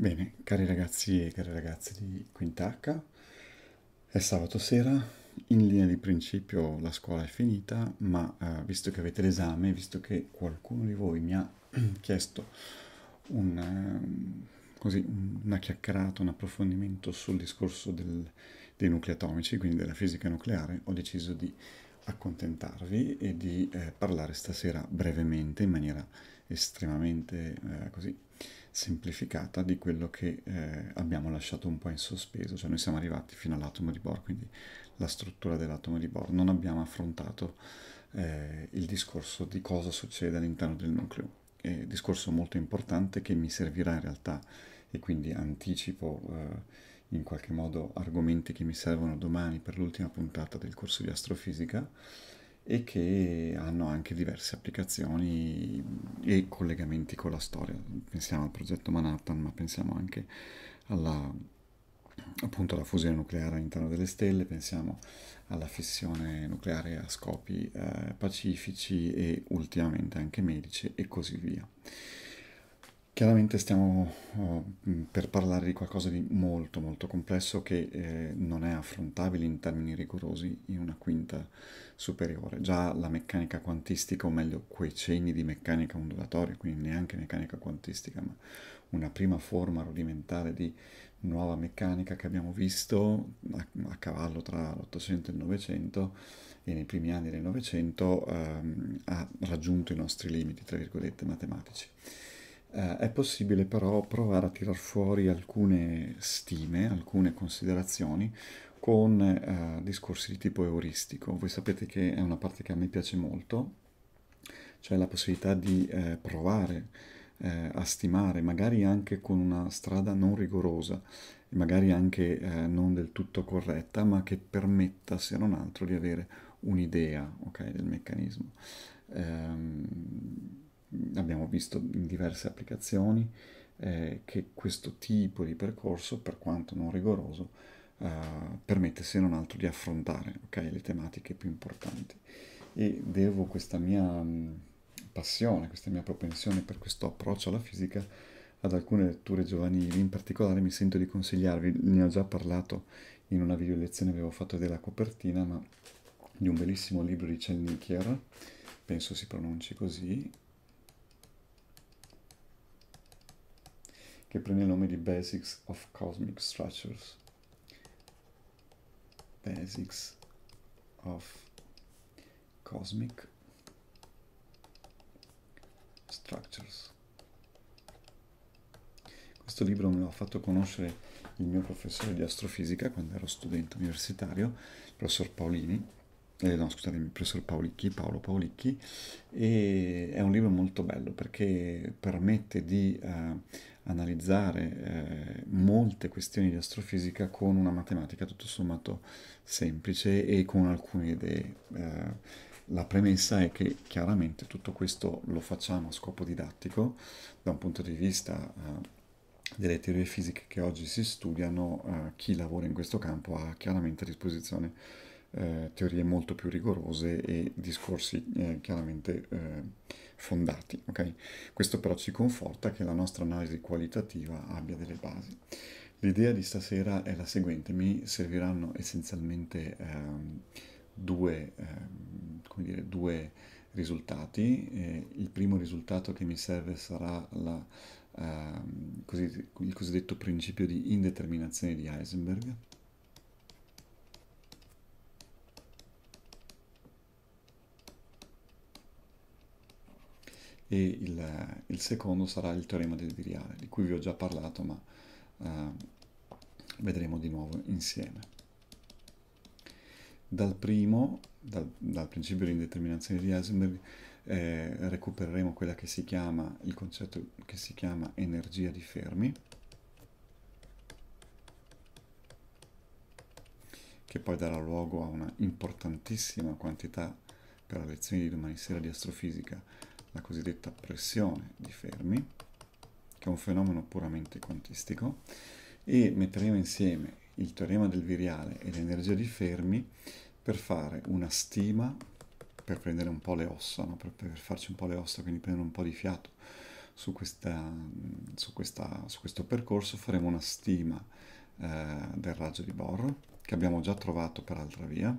Bene, cari ragazzi e cari ragazze di Quintacca, è sabato sera, in linea di principio la scuola è finita, ma eh, visto che avete l'esame, visto che qualcuno di voi mi ha chiesto un, ehm, così, una chiacchierata, un approfondimento sul discorso del, dei nuclei atomici, quindi della fisica nucleare, ho deciso di accontentarvi e di eh, parlare stasera brevemente, in maniera estremamente eh, così semplificata di quello che eh, abbiamo lasciato un po' in sospeso, cioè noi siamo arrivati fino all'atomo di Bohr, quindi la struttura dell'atomo di Bohr, non abbiamo affrontato eh, il discorso di cosa succede all'interno del nucleo, è discorso molto importante che mi servirà in realtà e quindi anticipo eh, in qualche modo argomenti che mi servono domani per l'ultima puntata del corso di astrofisica e che hanno anche diverse applicazioni e collegamenti con la storia. Pensiamo al progetto Manhattan, ma pensiamo anche alla, appunto, alla fusione nucleare all'interno delle stelle, pensiamo alla fissione nucleare a scopi eh, pacifici e ultimamente anche medici e così via. Chiaramente stiamo oh, mm, per parlare di qualcosa di molto molto complesso che eh, non è affrontabile in termini rigorosi in una quinta superiore. Già la meccanica quantistica, o meglio quei cenni di meccanica ondulatoria, quindi neanche meccanica quantistica, ma una prima forma rudimentale di nuova meccanica che abbiamo visto a, a cavallo tra l'Ottocento e il Novecento e nei primi anni del Novecento ehm, ha raggiunto i nostri limiti, tra virgolette, matematici eh, è possibile però provare a tirar fuori alcune stime, alcune considerazioni con eh, discorsi di tipo euristico. Voi sapete che è una parte che a me piace molto, cioè la possibilità di eh, provare eh, a stimare, magari anche con una strada non rigorosa, magari anche eh, non del tutto corretta, ma che permetta, se non altro, di avere un'idea okay, del meccanismo. Ehm, abbiamo visto in diverse applicazioni eh, che questo tipo di percorso, per quanto non rigoroso, eh, permette se non altro di affrontare okay, le tematiche più importanti. E devo questa mia mm, passione, questa mia propensione per questo approccio alla fisica ad alcune letture giovanili, in particolare mi sento di consigliarvi, ne ho già parlato in una video lezione, avevo fatto della copertina, ma di un bellissimo libro di Chelnikier, penso si pronunci così, che prende il nome di Basics of Cosmic Structures. Basics of Cosmic Structures. Questo libro me lo ha fatto conoscere il mio professore di astrofisica quando ero studente universitario, il professor Paolini, eh, no scusatemi, il professor Paolicchi, Paolo Paolicchi, e è un libro molto bello perché permette di eh, analizzare eh, molte questioni di astrofisica con una matematica tutto sommato semplice e con alcune idee. Eh, la premessa è che chiaramente tutto questo lo facciamo a scopo didattico da un punto di vista eh, delle teorie fisiche che oggi si studiano, eh, chi lavora in questo campo ha chiaramente a disposizione eh, teorie molto più rigorose e discorsi eh, chiaramente eh, fondati. Okay? Questo però ci conforta che la nostra analisi qualitativa abbia delle basi. L'idea di stasera è la seguente, mi serviranno essenzialmente ehm, due, ehm, dire, due, risultati. Eh, il primo risultato che mi serve sarà la, ehm, il cosiddetto principio di indeterminazione di Heisenberg e il, il secondo sarà il teorema del viriale, di cui vi ho già parlato, ma eh, vedremo di nuovo insieme. Dal primo, dal, dal principio di indeterminazione di Heisenberg, eh, recupereremo quella che si chiama, il concetto che si chiama energia di Fermi, che poi darà luogo a una importantissima quantità per la lezione di domani sera di astrofisica la cosiddetta pressione di Fermi, che è un fenomeno puramente quantistico, e metteremo insieme il teorema del viriale e l'energia di Fermi per fare una stima, per prendere un po' le ossa, no? per, per, farci un po' le ossa, quindi prendere un po' di fiato su, questa, su, questa, su questo percorso, faremo una stima eh, del raggio di Bohr, che abbiamo già trovato per altra via,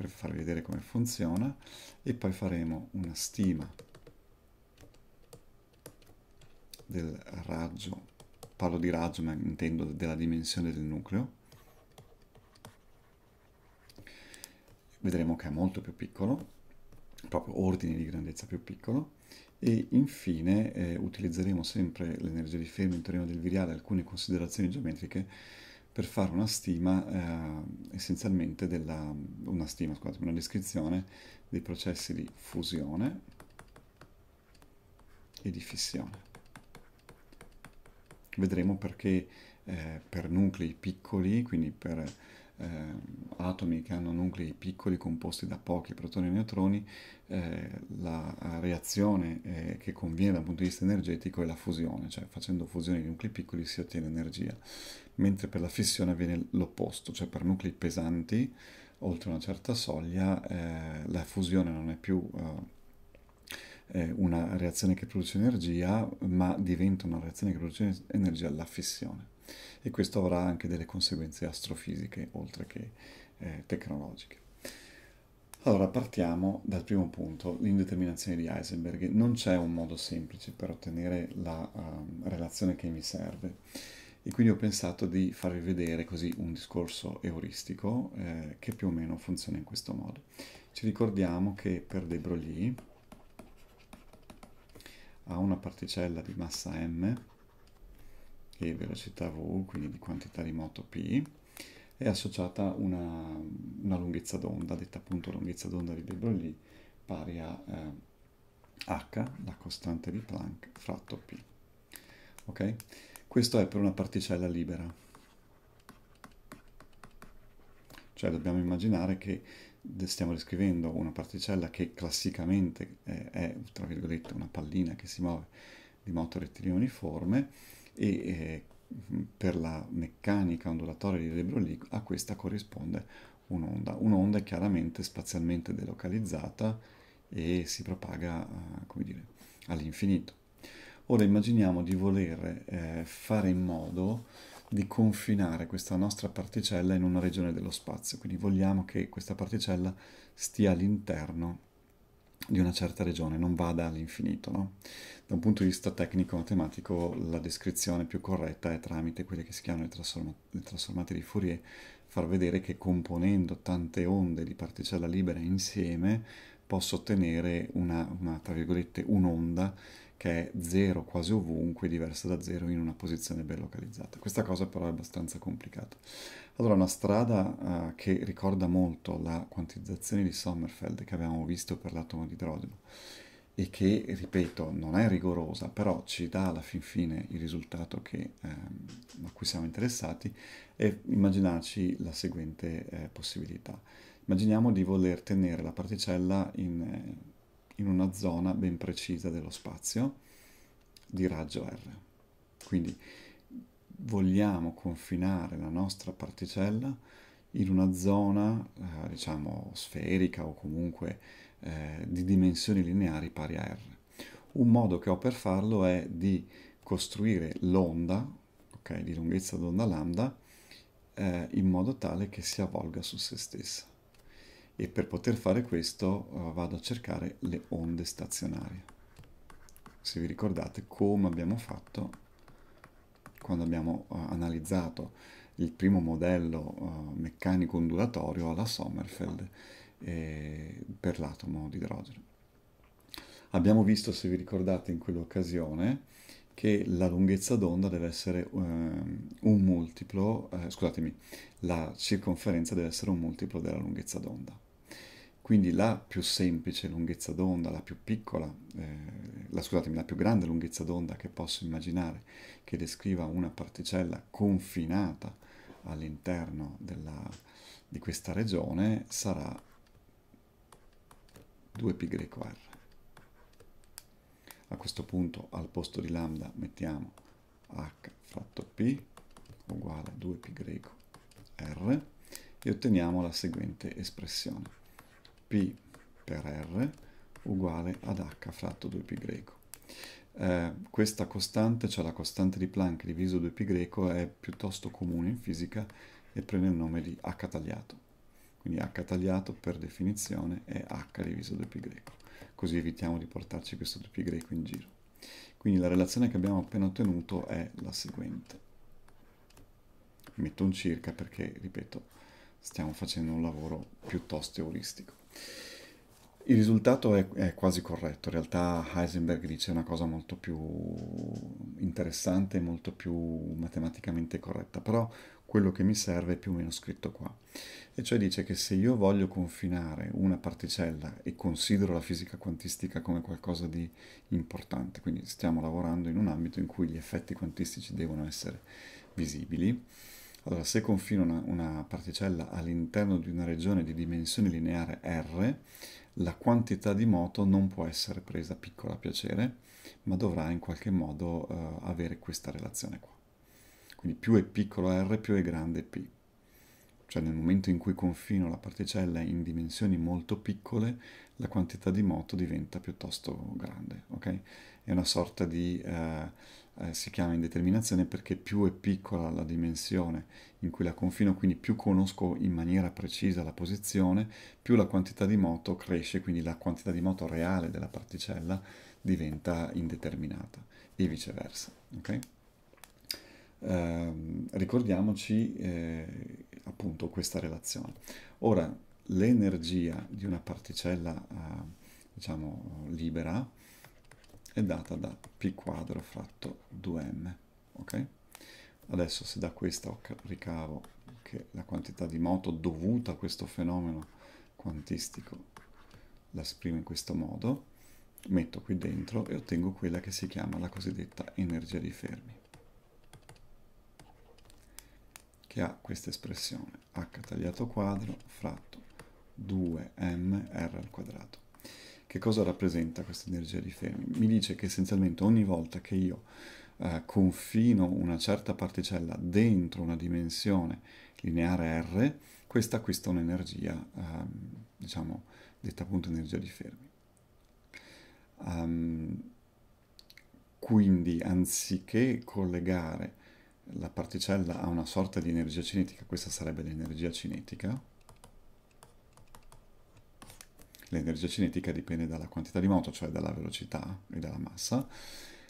per farvi vedere come funziona e poi faremo una stima del raggio, parlo di raggio ma intendo della dimensione del nucleo, vedremo che è molto più piccolo, proprio ordine di grandezza più piccolo, e infine eh, utilizzeremo sempre l'energia di Fermi in teorema del viriale alcune considerazioni geometriche per fare una stima eh, essenzialmente della, una stima, scusate, una descrizione dei processi di fusione e di fissione. Vedremo perché eh, per nuclei piccoli, quindi per eh, atomi che hanno nuclei piccoli composti da pochi protoni e neutroni, eh, la reazione eh, che conviene dal punto di vista energetico è la fusione, cioè facendo fusione di nuclei piccoli si ottiene energia, mentre per la fissione avviene l'opposto, cioè per nuclei pesanti, oltre una certa soglia, eh, la fusione non è più eh, una reazione che produce energia, ma diventa una reazione che produce energia alla fissione e questo avrà anche delle conseguenze astrofisiche oltre che eh, tecnologiche. Allora partiamo dal primo punto, l'indeterminazione di Heisenberg. Non c'è un modo semplice per ottenere la um, relazione che mi serve e quindi ho pensato di farvi vedere così un discorso euristico eh, che più o meno funziona in questo modo. Ci ricordiamo che per De broglie ha una particella di massa m e velocità v, quindi di quantità di moto p, è associata una, una lunghezza d'onda, detta appunto lunghezza d'onda di Debroglie, pari a eh, h, la costante di Planck, fratto p. Ok? Questo è per una particella libera. Cioè dobbiamo immaginare che stiamo descrivendo una particella che classicamente è, eh, è, tra virgolette, una pallina che si muove di moto rettilineo uniforme, e eh, per la meccanica ondulatoria di Lebroly a questa corrisponde un'onda. Un'onda è chiaramente spazialmente delocalizzata e si propaga, eh, all'infinito. Ora immaginiamo di voler eh, fare in modo di confinare questa nostra particella in una regione dello spazio, quindi vogliamo che questa particella stia all'interno di una certa regione, non vada all'infinito. No? Da un punto di vista tecnico-matematico la descrizione più corretta è tramite quelle che si chiamano le, trasforma- le trasformate di Fourier, far vedere che componendo tante onde di particella libera insieme posso ottenere una, una tra virgolette, un'onda che è 0 quasi ovunque, diversa da 0 in una posizione ben localizzata. Questa cosa però è abbastanza complicata. Allora, una strada uh, che ricorda molto la quantizzazione di Sommerfeld che avevamo visto per l'atomo di idrogeno e che, ripeto, non è rigorosa, però ci dà alla fin fine il risultato che, ehm, a cui siamo interessati, è immaginarci la seguente eh, possibilità. Immaginiamo di voler tenere la particella in... Eh, in una zona ben precisa dello spazio di raggio R. Quindi vogliamo confinare la nostra particella in una zona, eh, diciamo, sferica o comunque eh, di dimensioni lineari pari a R. Un modo che ho per farlo è di costruire l'onda, ok, di lunghezza d'onda lambda, eh, in modo tale che si avvolga su se stessa e per poter fare questo uh, vado a cercare le onde stazionarie. Se vi ricordate come abbiamo fatto quando abbiamo uh, analizzato il primo modello uh, meccanico ondulatorio alla Sommerfeld eh, per l'atomo di idrogeno. Abbiamo visto, se vi ricordate in quell'occasione, che la lunghezza d'onda deve essere um, un multiplo, eh, scusatemi, la circonferenza deve essere un multiplo della lunghezza d'onda. Quindi la più semplice lunghezza d'onda, la più piccola, eh, la, scusatemi, la più grande lunghezza d'onda che posso immaginare che descriva una particella confinata all'interno di questa regione sarà 2πr. A questo punto al posto di lambda mettiamo h fratto p uguale a 2πr e otteniamo la seguente espressione. P per R uguale ad H fratto 2π. Eh, questa costante, cioè la costante di Planck diviso 2π, greco, è piuttosto comune in fisica e prende il nome di H tagliato. Quindi H tagliato per definizione è H diviso 2π. greco. Così evitiamo di portarci questo 2π greco in giro. Quindi la relazione che abbiamo appena ottenuto è la seguente. Metto un circa perché, ripeto, stiamo facendo un lavoro piuttosto euristico. Il risultato è, è, quasi corretto, in realtà Heisenberg dice una cosa molto più interessante, molto più matematicamente corretta, però quello che mi serve è più o meno scritto qua. E cioè dice che se io voglio confinare una particella e considero la fisica quantistica come qualcosa di importante, quindi stiamo lavorando in un ambito in cui gli effetti quantistici devono essere visibili, allora, se confino una, una particella all'interno di una regione di dimensione lineare R, la quantità di moto non può essere presa piccola a piacere, ma dovrà in qualche modo eh, avere questa relazione qua. Quindi più è piccolo R, più è grande P. Cioè nel momento in cui confino la particella in dimensioni molto piccole, la quantità di moto diventa piuttosto grande, ok? È una sorta di... Eh, eh, si chiama indeterminazione perché più è piccola la dimensione in cui la confino, quindi più conosco in maniera precisa la posizione, più la quantità di moto cresce, quindi la quantità di moto reale della particella diventa indeterminata e viceversa. Okay? Eh, ricordiamoci eh, appunto questa relazione. Ora, l'energia di una particella eh, diciamo libera è data da p quadro fratto 2m ok adesso se da questa ricavo che la quantità di moto dovuta a questo fenomeno quantistico la esprimo in questo modo metto qui dentro e ottengo quella che si chiama la cosiddetta energia di Fermi che ha questa espressione h tagliato quadro fratto 2 mr al quadrato che cosa rappresenta questa energia di Fermi? Mi dice che essenzialmente ogni volta che io eh, confino una certa particella dentro una dimensione lineare R, questa acquista un'energia, eh, diciamo, detta appunto energia di Fermi. Um, quindi anziché collegare la particella a una sorta di energia cinetica, questa sarebbe l'energia cinetica, l'energia cinetica dipende dalla quantità di moto, cioè dalla velocità e dalla massa,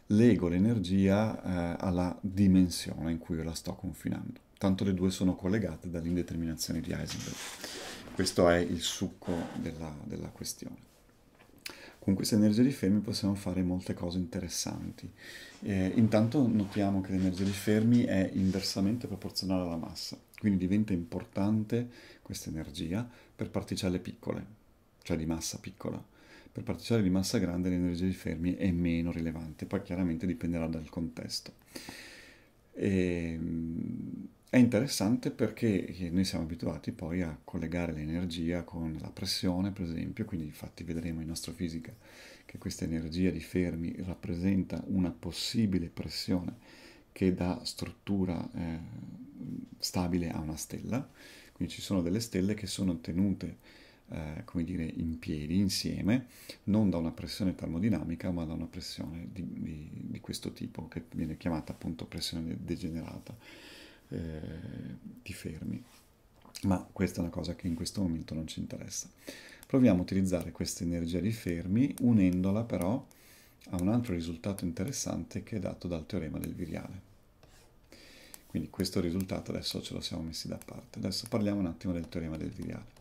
lego l'energia eh, alla dimensione in cui io la sto confinando. Tanto le due sono collegate dall'indeterminazione di Heisenberg. Questo è il succo della, della questione. Con questa energia di Fermi possiamo fare molte cose interessanti. Eh, intanto notiamo che l'energia di Fermi è inversamente proporzionale alla massa, quindi diventa importante questa energia per particelle piccole, cioè di massa piccola. Per particelle di massa grande l'energia di Fermi è meno rilevante, poi chiaramente dipenderà dal contesto. E, ehm, è interessante perché noi siamo abituati poi a collegare l'energia con la pressione, per esempio, quindi infatti vedremo in astrofisica che questa energia di Fermi rappresenta una possibile pressione che dà struttura eh, stabile a una stella, quindi ci sono delle stelle che sono tenute eh, come dire, in piedi insieme, non da una pressione termodinamica, ma da una pressione di, di, di questo tipo, che viene chiamata appunto pressione degenerata eh, di Fermi. Ma questa è una cosa che in questo momento non ci interessa. Proviamo a utilizzare questa energia di Fermi unendola però a un altro risultato interessante che è dato dal teorema del viriale. Quindi questo risultato adesso ce lo siamo messi da parte. Adesso parliamo un attimo del teorema del viriale.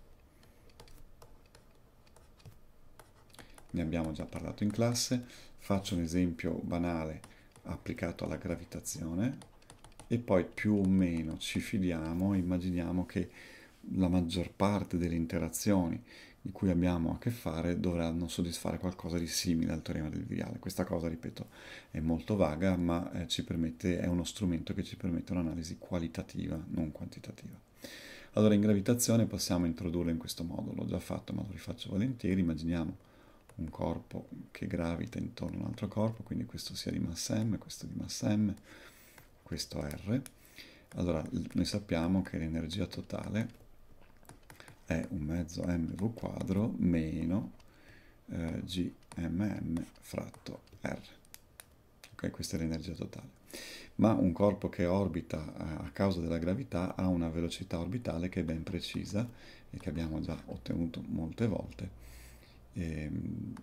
ne abbiamo già parlato in classe, faccio un esempio banale applicato alla gravitazione e poi più o meno ci fidiamo, immaginiamo che la maggior parte delle interazioni di cui abbiamo a che fare dovranno soddisfare qualcosa di simile al teorema del viriale. Questa cosa, ripeto, è molto vaga, ma eh, permette, è uno strumento che ci permette un'analisi qualitativa, non quantitativa. Allora, in gravitazione possiamo introdurla in questo modo, l'ho già fatto, ma lo rifaccio volentieri, immaginiamo un corpo che gravita intorno a un altro corpo, quindi questo sia di massa m, questo di massa m, questo r. Allora, noi sappiamo che l'energia totale è un mezzo mv quadro meno eh, gmm fratto r. Ok, questa è l'energia totale. Ma un corpo che orbita eh, a causa della gravità ha una velocità orbitale che è ben precisa e che abbiamo già ottenuto molte volte ehm,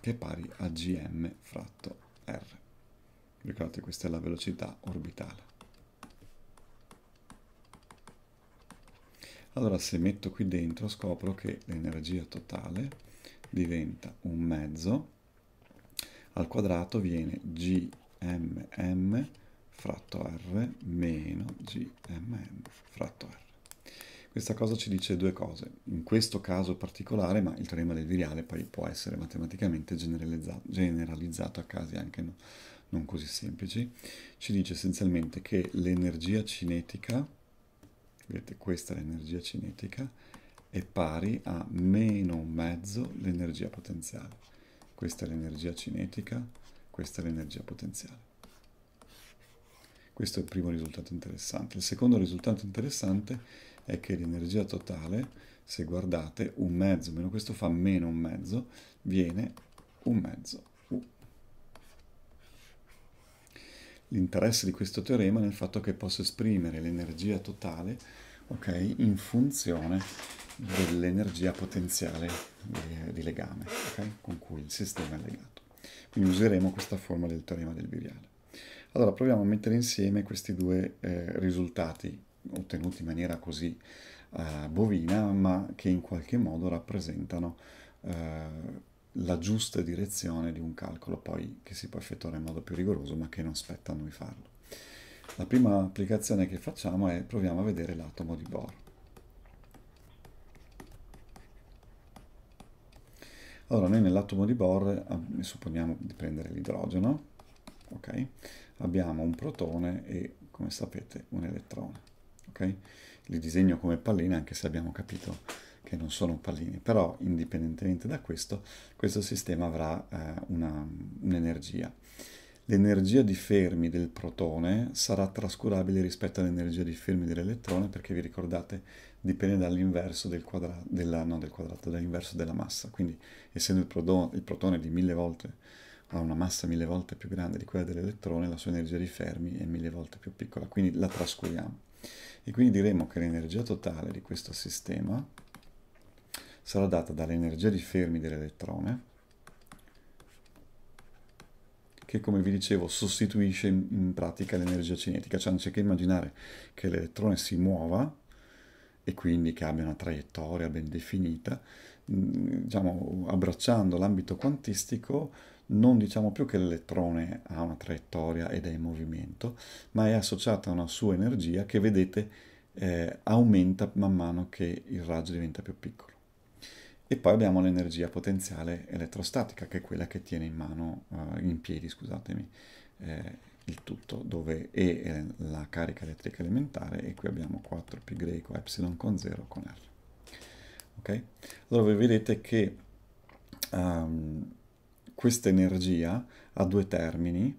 che è pari a gm fratto r. Ricordate, questa è la velocità orbitale. Allora se metto qui dentro scopro che l'energia totale diventa un mezzo al quadrato viene gmm fratto r meno gmm fratto r. Questa cosa ci dice due cose, in questo caso particolare, ma il teorema del viriale poi può essere matematicamente generalizzato, a casi anche no, non così semplici, ci dice essenzialmente che l'energia cinetica, vedete questa è l'energia cinetica, è pari a meno un mezzo l'energia potenziale. Questa è l'energia cinetica, questa è l'energia potenziale. Questo è il primo risultato interessante. Il secondo risultato interessante è è che l'energia totale, se guardate, un mezzo meno questo fa meno un mezzo, viene un mezzo U. L'interesse di questo teorema è nel fatto che posso esprimere l'energia totale okay, in funzione dell'energia potenziale di, di legame okay, con cui il sistema è legato. Quindi useremo questa forma del teorema del viriale. Allora proviamo a mettere insieme questi due eh, risultati ottenuti in maniera così eh, bovina, ma che in qualche modo rappresentano eh, la giusta direzione di un calcolo poi che si può effettuare in modo più rigoroso, ma che non spetta a noi farlo. La prima applicazione che facciamo è proviamo a vedere l'atomo di Bohr. Allora, noi nell'atomo di Bohr, supponiamo di prendere l'idrogeno, ok? Abbiamo un protone e, come sapete, un elettrone ok? Li disegno come palline anche se abbiamo capito che non sono palline, però indipendentemente da questo, questo sistema avrà eh, una, un'energia. L'energia di Fermi del protone sarà trascurabile rispetto all'energia di Fermi dell'elettrone perché vi ricordate dipende dall'inverso del, quadra- della, no, del quadrato, dall'inverso della massa. Quindi essendo il, prodo- il protone di mille volte ha una massa mille volte più grande di quella dell'elettrone, la sua energia di Fermi è mille volte più piccola, quindi la trascuriamo. E quindi diremo che l'energia totale di questo sistema sarà data dall'energia di Fermi dell'elettrone, che come vi dicevo sostituisce in pratica l'energia cinetica, cioè non c'è che immaginare che l'elettrone si muova e quindi che abbia una traiettoria ben definita, mm, diciamo abbracciando l'ambito quantistico non diciamo più che l'elettrone ha una traiettoria ed è in movimento, ma è associata a una sua energia che vedete eh, aumenta man mano che il raggio diventa più piccolo. E poi abbiamo l'energia potenziale elettrostatica, che è quella che tiene in mano, eh, in piedi, scusatemi, eh, il tutto, dove E è la carica elettrica elementare e qui abbiamo 4π greco epsilon con 0 con R. Ok? Allora vedete che um, questa energia ha due termini.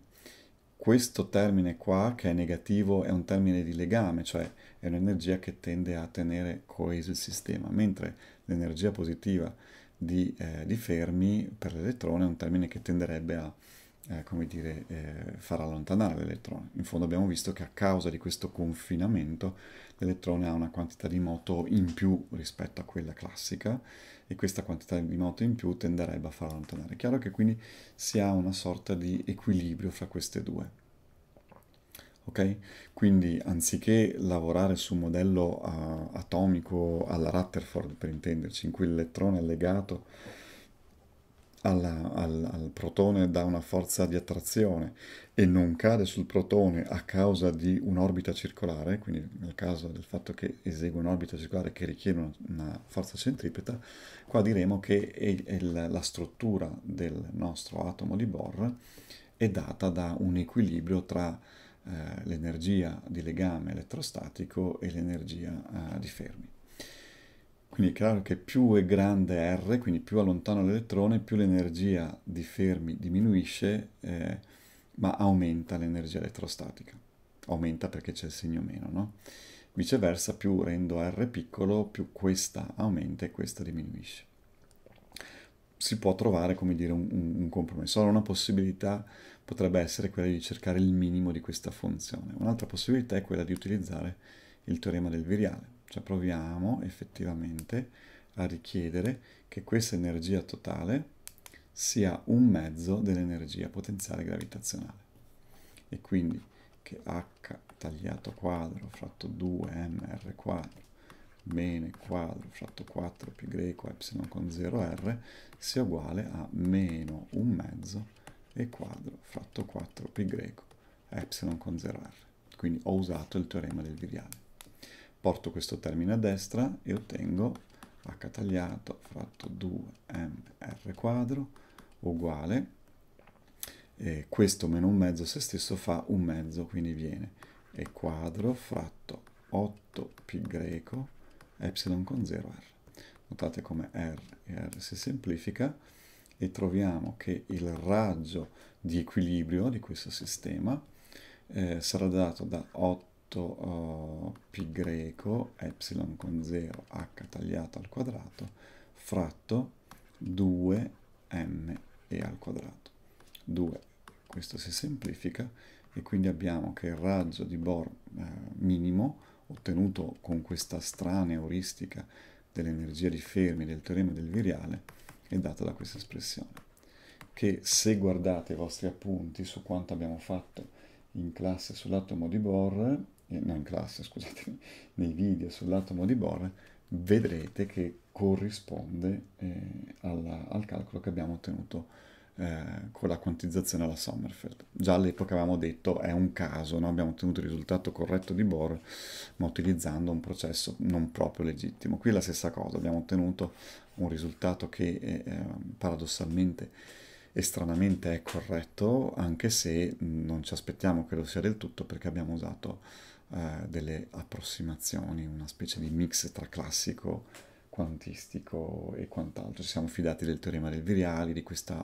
Questo termine qua, che è negativo, è un termine di legame, cioè è un'energia che tende a tenere coeso il sistema, mentre l'energia positiva di, eh, di Fermi per l'elettrone è un termine che tenderebbe a eh, come dire, eh, far allontanare l'elettrone. In fondo abbiamo visto che a causa di questo confinamento l'elettrone ha una quantità di moto in più rispetto a quella classica e questa quantità di moto in più tenderebbe a far allontanare. È chiaro che quindi si ha una sorta di equilibrio fra queste due. Okay? Quindi anziché lavorare su un modello uh, atomico alla Rutherford, per intenderci, in cui l'elettrone è legato alla, al, al, protone dà una forza di attrazione e non cade sul protone a causa di un'orbita circolare, quindi nel caso del fatto che esegue un'orbita circolare che richiede una, una forza centripeta, qua diremo che è, è la, la struttura del nostro atomo di Bohr è data da un equilibrio tra eh, l'energia di legame elettrostatico e l'energia eh, di Fermi. Quindi è chiaro che più è grande R, quindi più allontano l'elettrone, più l'energia di Fermi diminuisce, eh, ma aumenta l'energia elettrostatica. Aumenta perché c'è il segno meno, no? Viceversa, più rendo R piccolo, più questa aumenta e questa diminuisce. Si può trovare, come dire, un, un compromesso. Allora, una possibilità potrebbe essere quella di cercare il minimo di questa funzione. Un'altra possibilità è quella di utilizzare il teorema del viriale cioè proviamo effettivamente a richiedere che questa energia totale sia un mezzo dell'energia potenziale gravitazionale e quindi che h tagliato quadro fratto 2mr quadro meno quadro fratto 4 più greco epsilon con 0r sia uguale a meno un mezzo e quadro fratto 4 pi greco epsilon con 0r. Quindi ho usato il teorema del viriale porto questo termine a destra e ottengo h tagliato fratto 2mr quadro uguale e questo meno un mezzo se stesso fa un mezzo quindi viene e quadro fratto 8π greco epsilon con 0r notate come R e R si semplifica e troviamo che il raggio di equilibrio di questo sistema eh, sarà dato da 8 fatto oh, pi greco epsilon con 0 h tagliato al quadrato fratto 2m e al quadrato 2 questo si semplifica e quindi abbiamo che il raggio di Bohr eh, minimo ottenuto con questa strana euristica dell'energia di Fermi del teorema del viriale è data da questa espressione che se guardate i vostri appunti su quanto abbiamo fatto in classe sull'atomo di Bohr eh, no in classe, scusate, nei video sull'atomo di Bohr, vedrete che corrisponde eh, alla, al calcolo che abbiamo ottenuto eh, con la quantizzazione alla Sommerfeld. Già all'epoca avevamo detto è un caso, no? abbiamo ottenuto il risultato corretto di Bohr, ma utilizzando un processo non proprio legittimo. Qui è la stessa cosa, abbiamo ottenuto un risultato che eh, eh paradossalmente e stranamente è corretto, anche se non ci aspettiamo che lo sia del tutto perché abbiamo usato eh, delle approssimazioni, una specie di mix tra classico, quantistico e quant'altro. Ci siamo fidati del teorema del viriali, di questa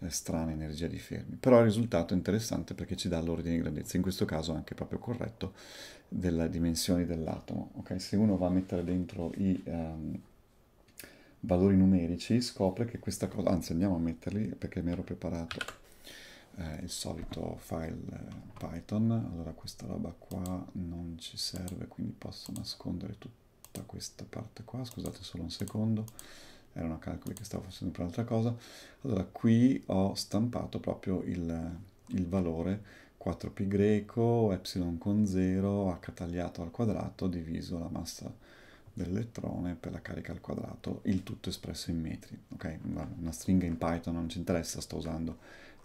eh, eh, strana energia di Fermi. Però il risultato è interessante perché ci dà l'ordine di grandezza, in questo caso anche proprio corretto, delle dimensioni dell'atomo. Okay? Se uno va a mettere dentro i... Ehm, valori numerici scopre che questa cosa, anzi andiamo a metterli perché mi ero preparato eh, il solito file eh, Python. Allora questa roba qua non ci serve, quindi posso nascondere tutta questa parte qua. Scusate solo un secondo, era una calcola che stavo facendo per un'altra cosa. Allora qui ho stampato proprio il, il valore 4 π greco, epsilon con 0, h tagliato al quadrato, diviso la massa dell'elettrone per la carica al quadrato, il tutto espresso in metri, ok? Una stringa in Python non ci interessa, sto usando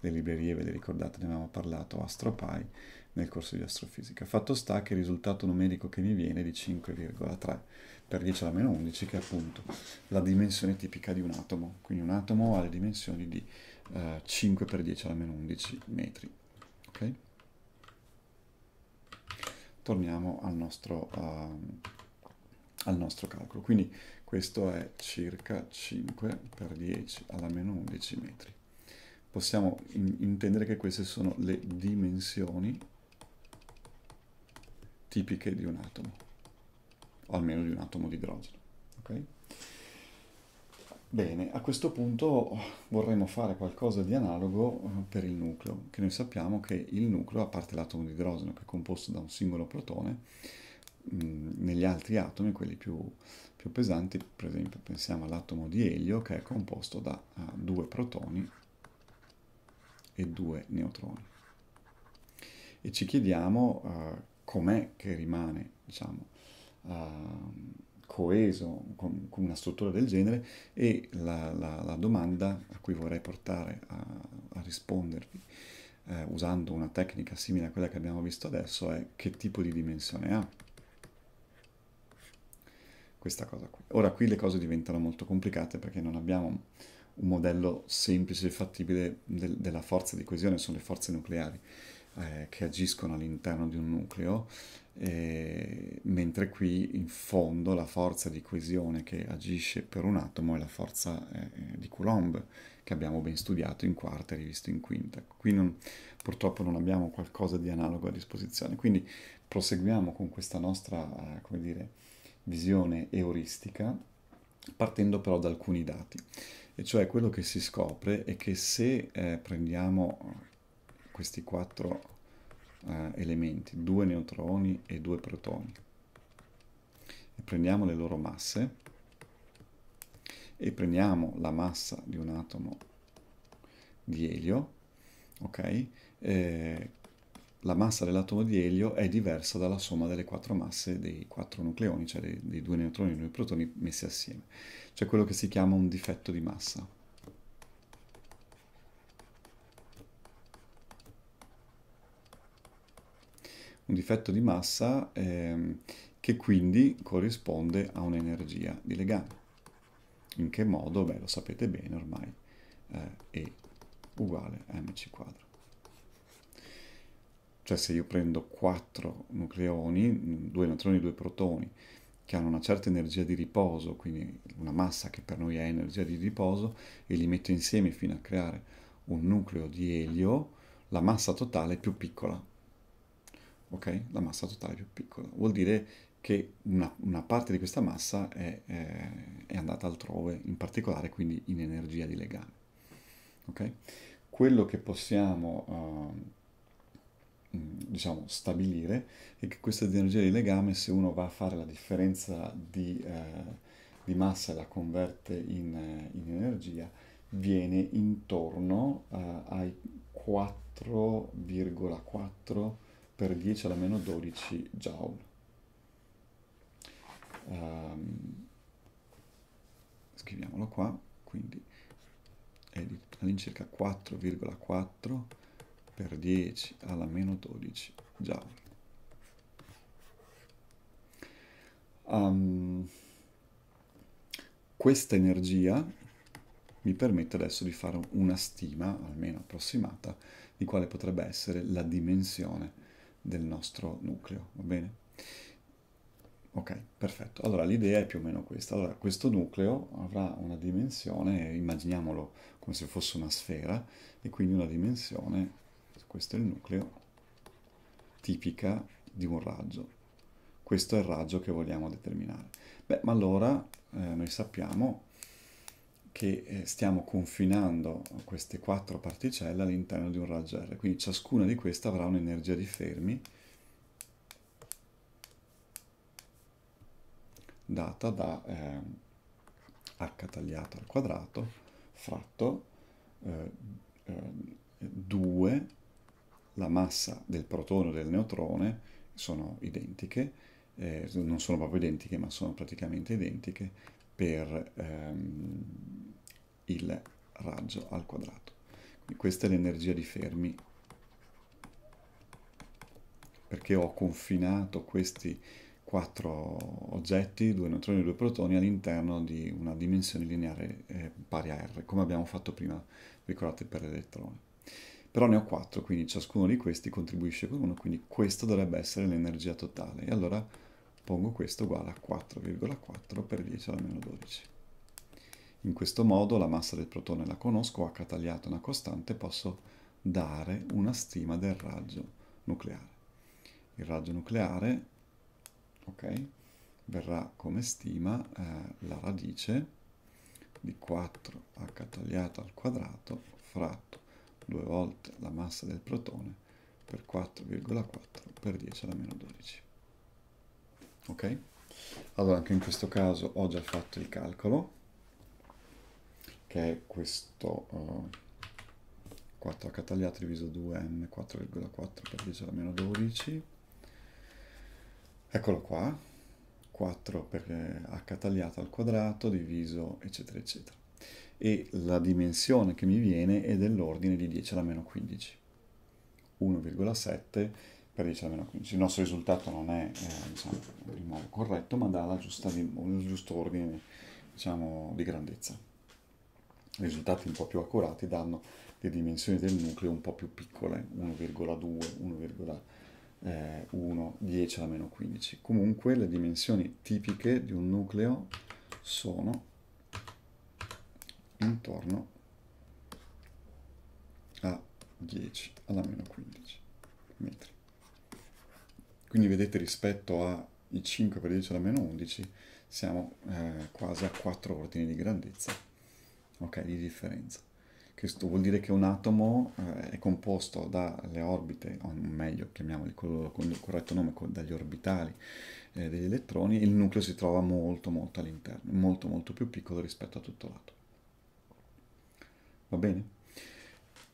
le librerie, ve le ricordate, ne avevamo parlato, AstroPy, nel corso di astrofisica. Fatto sta che il risultato numerico che mi viene è di 5,3 per 10 alla meno 11, che è appunto la dimensione tipica di un atomo. Quindi un atomo ha le dimensioni di eh, 5 per 10 alla meno 11 metri. Ok? Torniamo al nostro, uh, al nostro calcolo. Quindi questo è circa 5 per 10 alla meno 11 metri possiamo in intendere che queste sono le dimensioni tipiche di un atomo, o almeno di un atomo di idrogeno. Okay? Bene, a questo punto vorremmo fare qualcosa di analogo eh, per il nucleo, che noi sappiamo che il nucleo, a parte l'atomo di idrogeno che è composto da un singolo protone, mm, negli altri atomi, quelli più, più pesanti, per esempio pensiamo all'atomo di elio che è composto da eh, due protoni e 2 neutroni. E ci chiediamo uh, com'è che rimane, diciamo, uh, coeso con, con, una struttura del genere e la, la, la domanda a cui vorrei portare a, a rispondervi eh, usando una tecnica simile a quella che abbiamo visto adesso è che tipo di dimensione ha questa cosa qui. Ora qui le cose diventano molto complicate perché non abbiamo un modello semplice e fattibile del, della forza di coesione, sono le forze nucleari eh, che agiscono all'interno di un nucleo, eh, mentre qui in fondo la forza di coesione che agisce per un atomo è la forza eh, eh, di Coulomb, che abbiamo ben studiato in quarta e rivisto in quinta. Qui non, purtroppo non abbiamo qualcosa di analogo a disposizione, quindi proseguiamo con questa nostra, eh, come dire, visione euristica, partendo però da alcuni dati. E cioè quello che si scopre è che se eh, prendiamo questi quattro eh, elementi, due neutroni e due protoni, e prendiamo le loro masse, e prendiamo la massa di un atomo di elio, ok? Eh, la massa dell'atomo di elio è diversa dalla somma delle quattro masse dei quattro nucleoni, cioè dei, dei due neutroni e dei due protoni messi assieme. C'è quello che si chiama un difetto di massa. Un difetto di massa eh, che quindi corrisponde a un'energia di legame. In che modo? Beh, lo sapete bene ormai, eh, E uguale a mc quadro cioè se io prendo 4 nucleoni, 2 neutroni, e 2 protoni che hanno una certa energia di riposo, quindi una massa che per noi è energia di riposo, e li metto insieme fino a creare un nucleo di elio, la massa totale è più piccola. Ok? La massa totale è più piccola. Vuol dire che una, una parte di questa massa è, è, è, andata altrove, in particolare quindi in energia di legame. Ok? Quello che possiamo... Uh, diciamo, stabilire è che questa energia di legame, se uno va a fare la differenza di, eh, di massa e la converte in, eh, in energia, viene intorno eh, ai 4,4 per 10 alla meno 12 joule. Um, scriviamolo qua, quindi è all'incirca 4,4 per 10 alla meno 12 joule. Um, questa energia mi permette adesso di fare una stima, almeno approssimata, di quale potrebbe essere la dimensione del nostro nucleo, va bene? Ok, perfetto. Allora l'idea è più o meno questa. Allora, questo nucleo avrà una dimensione, immaginiamolo come se fosse una sfera, e quindi una dimensione questo è il nucleo tipica di un raggio. Questo è il raggio che vogliamo determinare. Beh, ma allora eh, noi sappiamo che eh, stiamo confinando queste quattro particelle all'interno di un raggio R, quindi ciascuna di queste avrà un'energia di Fermi data da eh, h tagliato al quadrato fratto 2 eh, eh, la massa del protone o del neutrone sono identiche, eh, non sono proprio identiche, ma sono praticamente identiche per ehm, il raggio al quadrato. Quindi questa è l'energia di Fermi, perché ho confinato questi quattro oggetti, due neutroni e due protoni, all'interno di una dimensione lineare eh, pari a r, come abbiamo fatto prima, ricordate, per l'elettrone però ne ho 4, quindi ciascuno di questi contribuisce con 1, quindi questo dovrebbe essere l'energia totale. E allora pongo questo uguale a 4,4 per 10 alla meno 12. In questo modo la massa del protone la conosco, H tagliato una costante, posso dare una stima del raggio nucleare. Il raggio nucleare, ok, verrà come stima eh, la radice di 4H tagliato al quadrato fratto 2 volte la massa del protone per 4,4 per 10 alla meno 12. Ok? Allora, anche in questo caso ho già fatto il calcolo, che è questo uh, eh, 4H tagliato diviso 2M, 4,4 per 10 alla meno 12. Eccolo qua, 4 per H eh, tagliato al quadrato diviso eccetera eccetera e la dimensione che mi viene è dell'ordine di 10 alla meno 15. 1,7 per 10 alla meno 15. Il nostro risultato non è eh, diciamo, il modo corretto, ma dà giusta, il giusto ordine diciamo, di grandezza. Risultati un po' più accurati danno le dimensioni del nucleo un po' più piccole, 1,2, 1,1, 10 alla meno 15. Comunque le dimensioni tipiche di un nucleo sono intorno a 10 alla meno 15 metri. Quindi vedete rispetto ai 5 per 10 alla meno 11 siamo eh, quasi a 4 ordini di grandezza, ok, di differenza. Questo vuol dire che un atomo eh, è composto dalle orbite, o meglio chiamiamoli con il corretto nome, dagli orbitali eh, degli elettroni, e il nucleo si trova molto molto all'interno, molto molto più piccolo rispetto a tutto l'atomo va bene?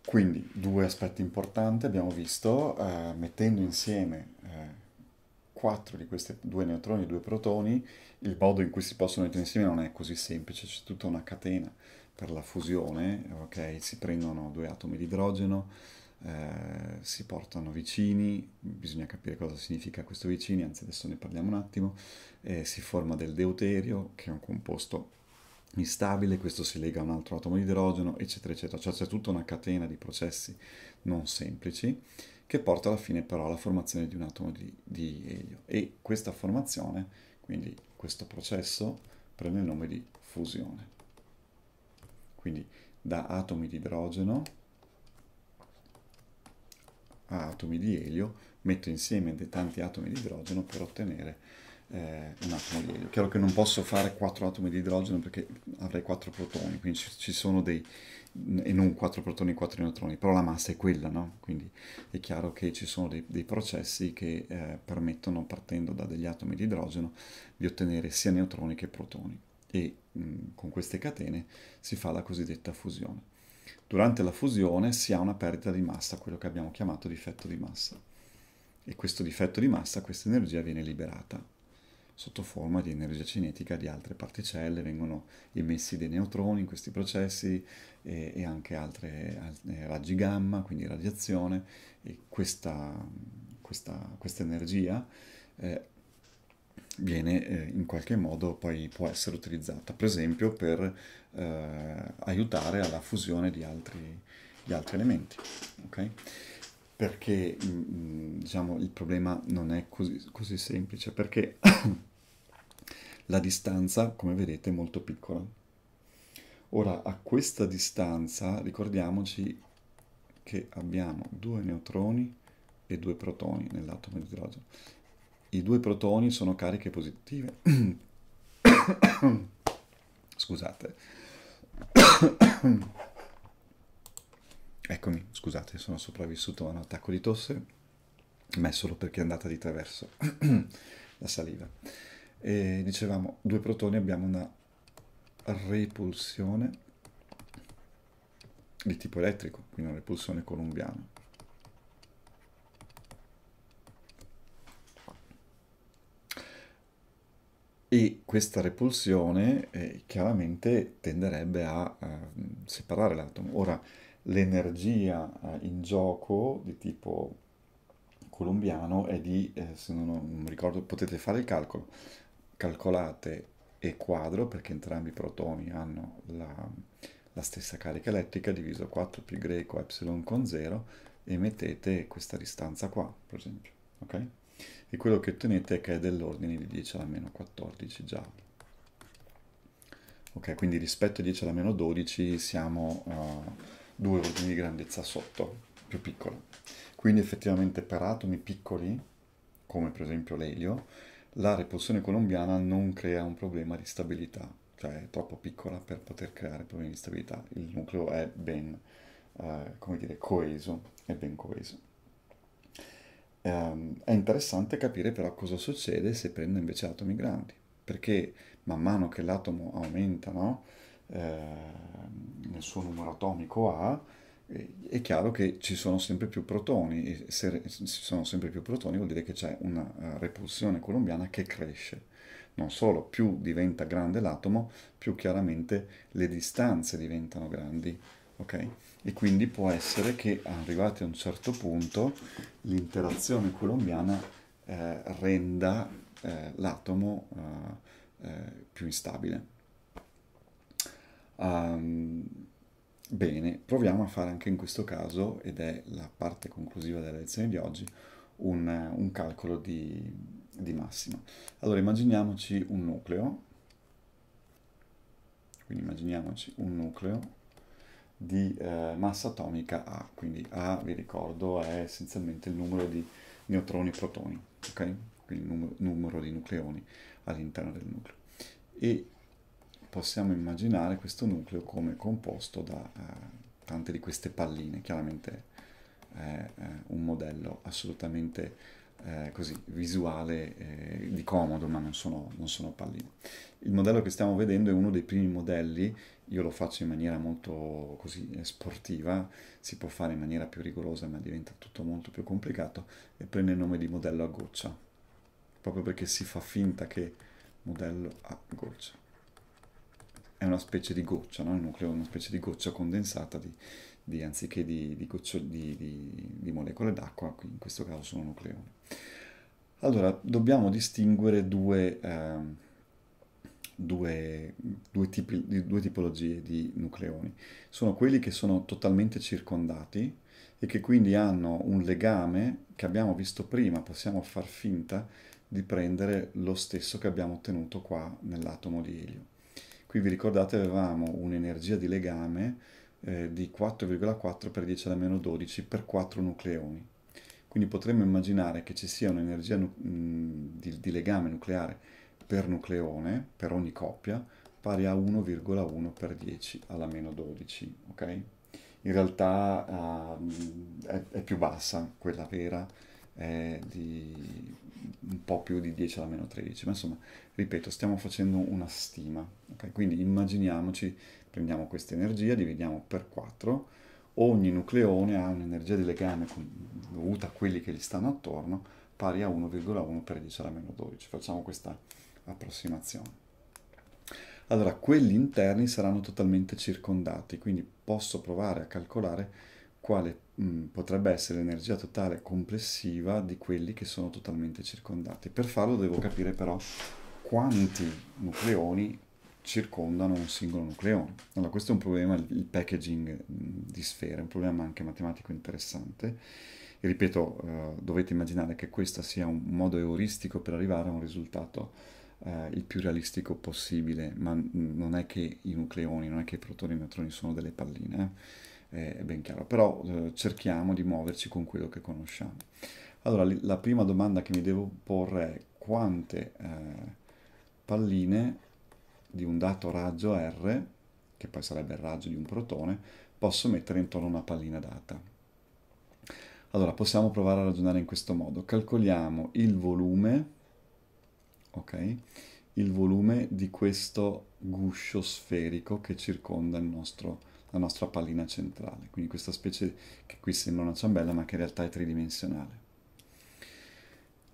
Quindi due aspetti importanti abbiamo visto, eh, mettendo insieme eh, quattro di questi due neutroni e due protoni, il modo in cui si possono mettere insieme non è così semplice, c'è tutta una catena per la fusione, ok? Si prendono due atomi di idrogeno, eh, si portano vicini, bisogna capire cosa significa questo vicini, anzi adesso ne parliamo un attimo, si forma del deuterio, che è un composto instabile, questo si lega a un altro atomo di idrogeno, eccetera, eccetera. Cioè c'è tutta una catena di processi non semplici che porta alla fine però alla formazione di un atomo di, di elio. E questa formazione, quindi questo processo, prende il nome di fusione. Quindi da atomi di idrogeno a atomi di elio metto insieme dei tanti atomi di idrogeno per ottenere eh, un atomo di elio. Chiaro che non posso fare 4 atomi di idrogeno perché avrei 4 protoni, quindi ci sono dei e non 4 protoni e 4 neutroni, però la massa è quella, no? Quindi è chiaro che ci sono dei, dei processi che eh, permettono, partendo da degli atomi di idrogeno, di ottenere sia neutroni che protoni e mh, mm, con queste catene si fa la cosiddetta fusione. Durante la fusione si ha una perdita di massa, quello che abbiamo chiamato difetto di massa. E questo difetto di massa, questa energia viene liberata sotto forma di energia cinetica di altre particelle, vengono emessi dei neutroni in questi processi e, e anche altri eh, raggi gamma, quindi radiazione, e questa, questa, questa energia eh, viene eh, in qualche modo poi può essere utilizzata, per esempio per eh, aiutare alla fusione di altri, di altri elementi. Okay? perché mm, mm, diciamo, il problema non è così, così semplice, perché la distanza, come vedete, è molto piccola. Ora, a questa distanza ricordiamoci che abbiamo due neutroni e due protoni nell'atomo di idrogeno. I due protoni sono cariche positive. Scusate. Eccomi, scusate, sono sopravvissuto a un attacco di tosse, ma è solo perché è andata di traverso la saliva. E dicevamo, due protoni abbiamo una repulsione di tipo elettrico, quindi una repulsione colombiana. E questa repulsione eh, chiaramente tenderebbe a, a eh, separare l'atomo. Ora, l'energia eh, in gioco di tipo colombiano è di, eh, se non, non ricordo, potete fare il calcolo, calcolate E quadro perché entrambi i protoni hanno la, la stessa carica elettrica diviso 4 più greco epsilon con 0 e mettete questa distanza qua, per esempio, ok? E quello che ottenete è che è dell'ordine di 10 alla meno 14 joule. Ok, quindi rispetto a 10 alla meno 12 siamo... Uh, due ordini di grandezza sotto, più piccola. Quindi effettivamente per atomi piccoli, come per esempio l'elio, la repulsione colombiana non crea un problema di stabilità, cioè è troppo piccola per poter creare problemi di stabilità. Il nucleo è ben, eh, come dire, coeso, è ben coeso. Ehm, è interessante capire però cosa succede se prendo invece atomi grandi, perché man mano che l'atomo aumenta, no? Ehm, nel suo numero atomico A, è chiaro che ci sono sempre più protoni e se ci sono sempre più protoni vuol dire che c'è una eh, repulsione colombiana che cresce. Non solo, più diventa grande l'atomo, più chiaramente le distanze diventano grandi. Okay? E quindi può essere che arrivati a un certo punto l'interazione colombiana eh, renda eh, l'atomo eh, eh più instabile. Um, bene, proviamo a fare anche in questo caso, ed è la parte conclusiva della lezione di oggi, un, un calcolo di, di massima. Allora immaginiamoci un nucleo, quindi immaginiamoci un nucleo di eh, massa atomica A, quindi A vi ricordo è essenzialmente il numero di neutroni e protoni, ok? Quindi il numero, numero di nucleoni all'interno del nucleo. E possiamo immaginare questo nucleo come composto da eh, tante di queste palline, chiaramente eh, un modello assolutamente eh, così visuale eh, di comodo, ma non sono, non sono palline. Il modello che stiamo vedendo è uno dei primi modelli, io lo faccio in maniera molto così sportiva, si può fare in maniera più rigorosa, ma diventa tutto molto più complicato, e prende il nome di modello a goccia, proprio perché si fa finta che modello a goccia è una specie di goccia, no? il nucleo è una specie di goccia condensata di, di, anziché di, di, molecole d'acqua, in questo caso sono nucleoni. Allora, dobbiamo distinguere due, eh, due, due, tipi, due tipologie di nucleoni. Sono quelli che sono totalmente circondati e che quindi hanno un legame che abbiamo visto prima, possiamo far finta di prendere lo stesso che abbiamo ottenuto qua nell'atomo di elio Qui vi ricordate avevamo un'energia di legame eh, di 4,4 per 10 alla meno 12 per 4 nucleoni. Quindi potremmo immaginare che ci sia un'energia mm, di, di legame nucleare per nucleone, per ogni coppia, pari a 1,1 per 10 alla meno 12, ok? In realtà uh, è, è più bassa quella vera, è di un po' più di 10 alla meno 13, ma insomma, ripeto, stiamo facendo una stima, okay? quindi immaginiamoci, prendiamo questa energia, dividiamo per 4, ogni nucleone ha un'energia di legame con, dovuta a quelli che gli stanno attorno pari a 1,1 per 10 alla meno 12, facciamo questa approssimazione. Allora, quelli interni saranno totalmente circondati, quindi posso provare a calcolare quale mh, potrebbe essere l'energia totale complessiva di quelli che sono totalmente circondati. Per farlo devo capire però quanti nucleoni circondano un singolo nucleone. Allora questo è un problema, il packaging di sfere, è un problema anche matematico interessante. E ripeto, eh, dovete immaginare che questo sia un modo euristico per arrivare a un risultato eh, il più realistico possibile, ma non è che i nucleoni, non è che i protoni e i neutroni sono delle palline. Eh? è ben chiaro, però eh, cerchiamo di muoverci con quello che conosciamo. Allora, la prima domanda che mi devo porre è quante eh, palline di un dato raggio R, che poi sarebbe il raggio di un protone, posso mettere intorno a una pallina data. Allora, possiamo provare a ragionare in questo modo. Calcoliamo il volume, ok? Il volume di questo guscio sferico che circonda il nostro la nostra pallina centrale, quindi questa specie che qui sembra una ciambella ma che in realtà è tridimensionale.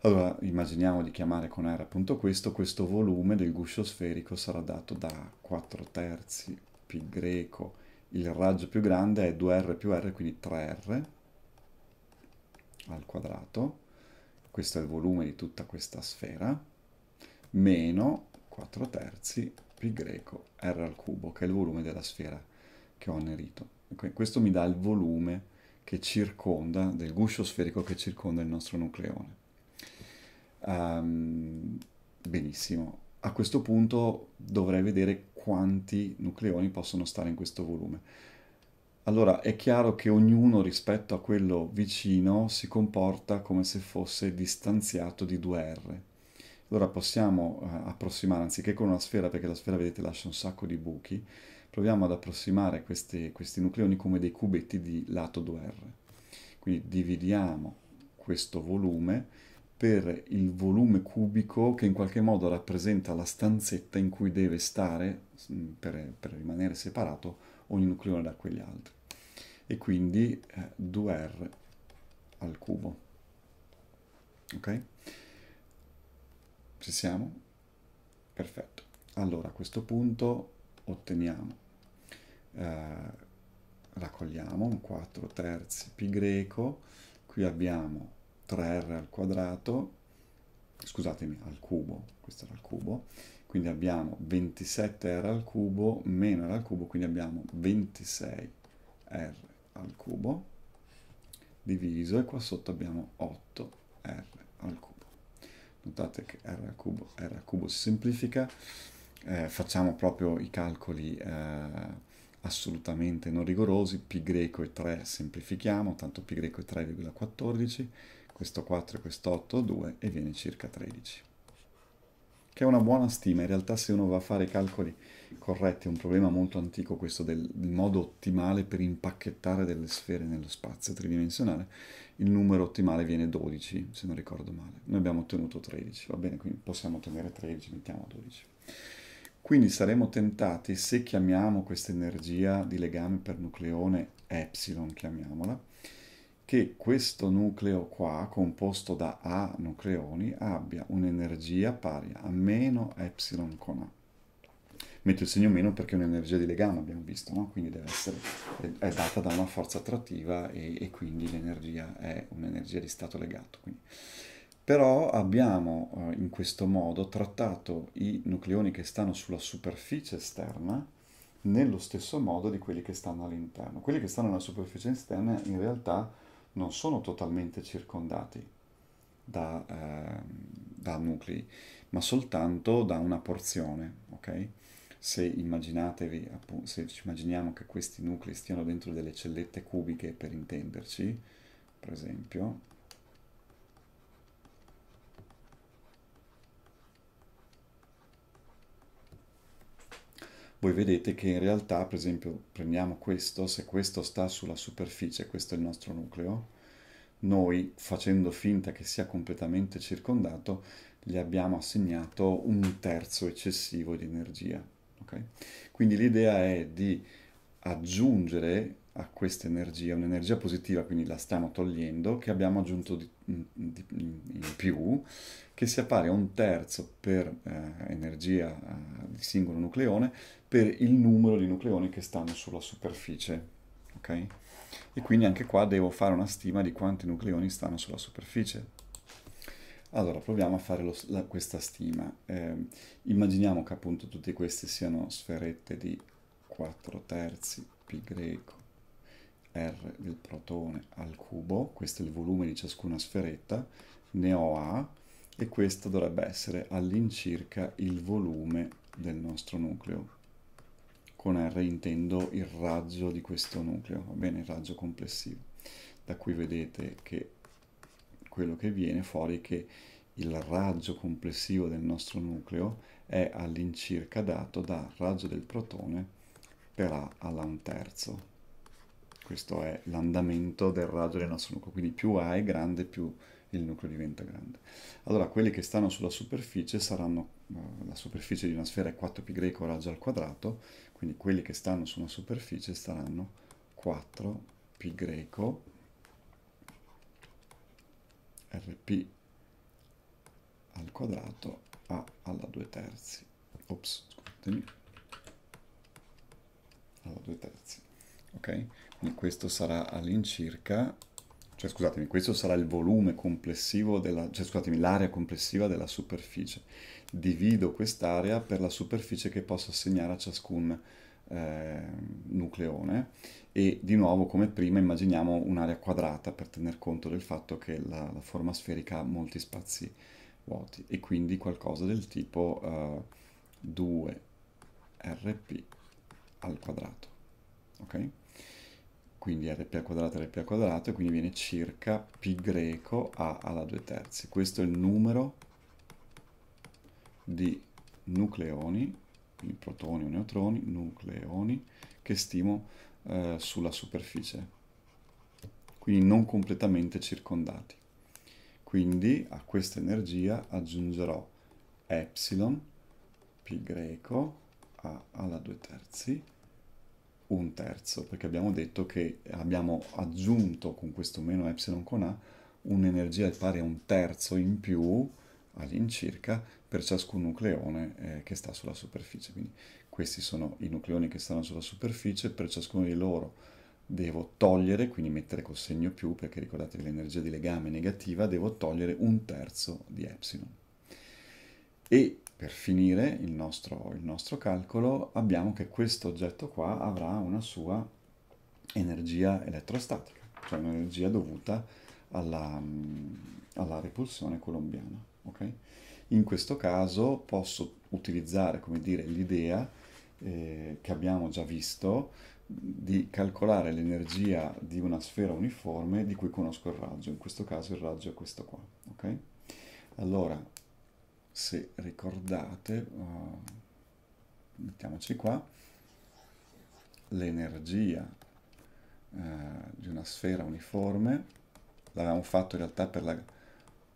Allora immaginiamo di chiamare con R appunto questo, questo volume del guscio sferico sarà dato da 4 terzi pi greco, il raggio più grande è 2R più R, quindi 3R al quadrato, questo è il volume di tutta questa sfera, meno 4 terzi pi greco R al cubo, che è il volume della sfera che ho annerito. Questo mi dà il volume che circonda, del guscio sferico che circonda il nostro nucleone. Um, benissimo, a questo punto dovrei vedere quanti nucleoni possono stare in questo volume. Allora è chiaro che ognuno rispetto a quello vicino si comporta come se fosse distanziato di 2R. Allora possiamo eh, approssimare, anziché con una sfera, perché la sfera vedete lascia un sacco di buchi, proviamo ad approssimare questi, questi nucleoni come dei cubetti di lato 2R. Quindi dividiamo questo volume per il volume cubico che in qualche modo rappresenta la stanzetta in cui deve stare, mm, per, per rimanere separato, ogni nucleone da quegli altri. E quindi eh, 2R al cubo. Ok? Ci siamo? Perfetto. Allora, a questo punto otteniamo. Eh, raccogliamo un 4 terzi pi greco, qui abbiamo 3r al quadrato, scusatemi, al cubo, questo era al cubo, quindi abbiamo 27r al cubo meno r al cubo, quindi abbiamo 26r al cubo diviso e qua sotto abbiamo 8r al cubo. Notate che r al cubo, r al cubo si semplifica, eh, facciamo proprio i calcoli eh, assolutamente non rigorosi, pi greco è 3, semplifichiamo, tanto π greco è 3,14, questo 4 e questo 8, 2 e viene circa 13. Che è una buona stima, in realtà se uno va a fare i calcoli corretti, è un problema molto antico questo del, del modo ottimale per impacchettare delle sfere nello spazio tridimensionale, il numero ottimale viene 12, se non ricordo male, noi abbiamo ottenuto 13, va bene, quindi possiamo ottenere 13, mettiamo 12. Quindi saremo tentati, se chiamiamo questa energia di legame per nucleone epsilon, chiamiamola, che questo nucleo qua, composto da A nucleoni, abbia un'energia pari a meno epsilon con A. Metto il segno meno perché è un'energia di legame, abbiamo visto, no? quindi deve essere, è data da una forza attrattiva e, e quindi l'energia è un'energia di stato legato. Quindi però abbiamo eh, in questo modo trattato i nucleoni che stanno sulla superficie esterna nello stesso modo di quelli che stanno all'interno. Quelli che stanno nella superficie esterna in realtà non sono totalmente circondati da, eh, da nuclei, ma soltanto da una porzione, okay? Se immaginatevi, se ci immaginiamo che questi nuclei stiano dentro delle cellette cubiche, per intenderci, per esempio, voi vedete che in realtà, per esempio, prendiamo questo, se questo sta sulla superficie, questo è il nostro nucleo, noi facendo finta che sia completamente circondato, gli abbiamo assegnato un terzo eccessivo di energia. Okay? Quindi l'idea è di aggiungere a questa energia un'energia positiva, quindi la stiamo togliendo, che abbiamo aggiunto di, di, in più, che sia pari a un terzo per eh, energia eh, di singolo nucleone per il numero di nucleoni che stanno sulla superficie. Okay? E quindi anche qua devo fare una stima di quanti nucleoni stanno sulla superficie. Allora, proviamo a fare lo, la, questa stima. Eh, immaginiamo che appunto tutti questi siano sferette di 4 terzi pi greco r del protone al cubo, questo è il volume di ciascuna sferetta, ne ho A, e questo dovrebbe essere all'incirca il volume del nostro nucleo con R intendo il raggio di questo nucleo, va bene, il raggio complessivo. Da qui vedete che quello che viene fuori è che il raggio complessivo del nostro nucleo è all'incirca dato dal raggio del protone per A alla un terzo. Questo è l'andamento del raggio del nostro nucleo, quindi più A è grande più il nucleo diventa grande. Allora quelli che stanno sulla superficie saranno, eh, la superficie di una sfera è 4π raggio al quadrato, quindi quelli che stanno su una superficie saranno 4π rp al quadrato a alla 2 terzi. Ops, scusatemi. Alla 2 terzi. Ok? Quindi questo sarà all'incirca cioè, scusatemi, questo sarà il volume complessivo della, cioè, scusatemi, l'area complessiva della superficie. Divido quest'area per la superficie che posso assegnare a ciascun eh, nucleone e di nuovo come prima immaginiamo un'area quadrata per tener conto del fatto che la, la, forma sferica ha molti spazi vuoti e quindi qualcosa del tipo eh, 2 rp al quadrato. Okay? quindi rp quadrato rp quadrato e quindi viene circa pi greco a alla 2 terzi. Questo è il numero di nucleoni, quindi protoni o neutroni, nucleoni, che stimo eh, sulla superficie, quindi non completamente circondati. Quindi a questa energia aggiungerò epsilon pi greco a alla 2 terzi un terzo, perché abbiamo detto che abbiamo aggiunto con questo meno epsilon con A un'energia pari a un terzo in più all'incirca per ciascun nucleone eh, che sta sulla superficie. Quindi questi sono i nucleoni che stanno sulla superficie, per ciascuno di loro devo togliere, quindi mettere col segno più, perché ricordatevi l'energia di legame negativa, devo togliere un terzo di epsilon. E per finire il nostro, il nostro calcolo abbiamo che questo oggetto qua avrà una sua energia elettrostatica, cioè un'energia dovuta alla, mm, alla repulsione colombiana. Okay? In questo caso posso utilizzare l'idea eh, che abbiamo già visto di calcolare l'energia di una sfera uniforme di cui conosco il raggio, in questo caso il raggio è questo qua. Okay? Allora, se ricordate, uh, mettiamoci qua, l'energia uh, di una sfera uniforme, l'avevamo fatto in realtà per la,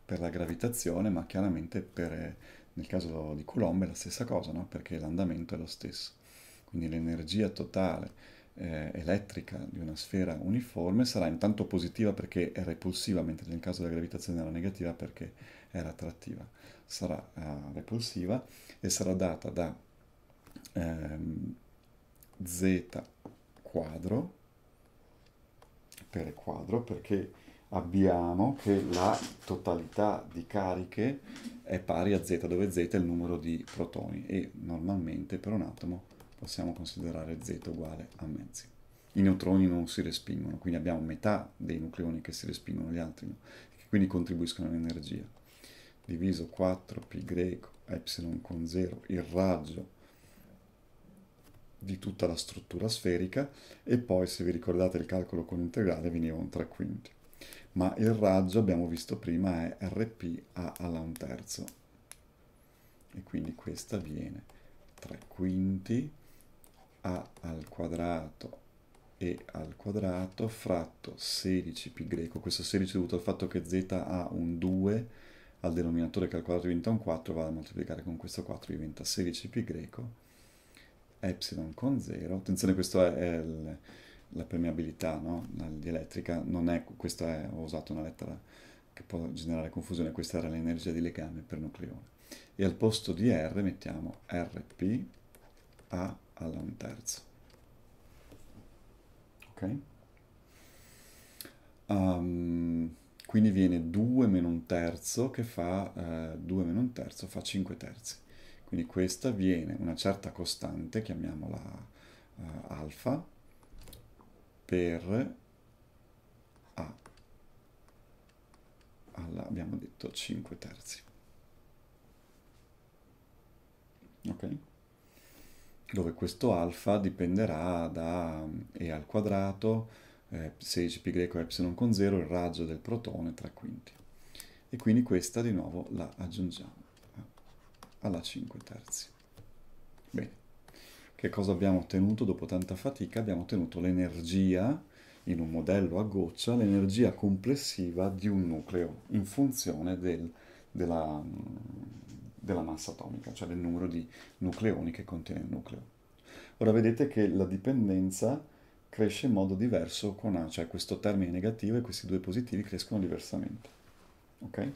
per la gravitazione, ma chiaramente per, eh, nel caso di Coulomb è la stessa cosa, no? perché l'andamento è lo stesso. Quindi l'energia totale eh, elettrica di una sfera uniforme sarà intanto positiva perché è repulsiva, mentre nel caso della gravitazione era negativa perché era attrattiva sarà uh, repulsiva e sarà data da um, z quadro per quadro perché abbiamo che la totalità di cariche è pari a z, dove z è il numero di protoni e normalmente per un atomo possiamo considerare z uguale a mezzi. I neutroni non si respingono, quindi abbiamo metà dei nucleoni che si respingono, gli altri no, che quindi contribuiscono all'energia diviso 4 π epsilon con 0 il raggio di tutta la struttura sferica e poi se vi ricordate il calcolo con integrale veniva un 3 quinti ma il raggio abbiamo visto prima è rp a alla un terzo e quindi questa viene 3 quinti a al quadrato e al quadrato fratto 16 π questo 16 è dovuto al fatto che z ha un 2 al denominatore calcolato diventa un 4, vado a moltiplicare con questo 4, diventa 16π greco, epsilon con 0. Attenzione, questa è il, la permeabilità no? dielettrica, non è, questa è, ho usato una lettera che può generare confusione, questa era l'energia di legame per nucleone. E al posto di R mettiamo Rp A alla un terzo. Ok? Um, quindi viene 2 meno un terzo che fa eh, 2 meno un terzo fa 5 terzi. Quindi questa viene una certa costante, chiamiamola eh, alfa, per A alla, abbiamo detto, 5 terzi. Ok? Dove questo alfa dipenderà da E al quadrato, eh, 16π ε con 0, il raggio del protone 3 quinti. E quindi questa di nuovo la aggiungiamo eh, alla 5 terzi. Bene, che cosa abbiamo ottenuto dopo tanta fatica? Abbiamo ottenuto l'energia, in un modello a goccia, l'energia complessiva di un nucleo in funzione del, della, della massa atomica, cioè del numero di nucleoni che contiene il nucleo. Ora vedete che la dipendenza cresce in modo diverso con A, cioè questo termine negativo e questi due positivi crescono diversamente. Okay?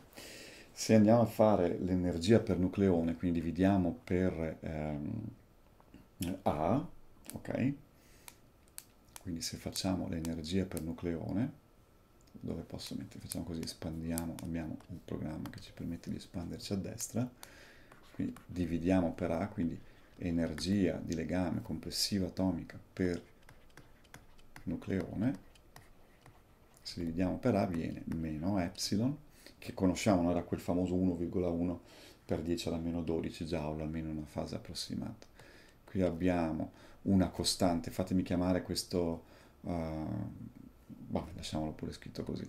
Se andiamo a fare l'energia per nucleone, quindi dividiamo per ehm, A, ok? Quindi se facciamo l'energia per nucleone, dove posso mettere? Facciamo così, espandiamo, abbiamo un programma che ci permette di espanderci a destra, quindi dividiamo per A, quindi energia di legame complessiva atomica per nucleone, se dividiamo per A viene meno epsilon, che conosciamo era quel famoso 1,1 per 10 alla meno 12 joule, almeno una fase approssimata. Qui abbiamo una costante, fatemi chiamare questo, uh, boh, lasciamolo pure scritto così,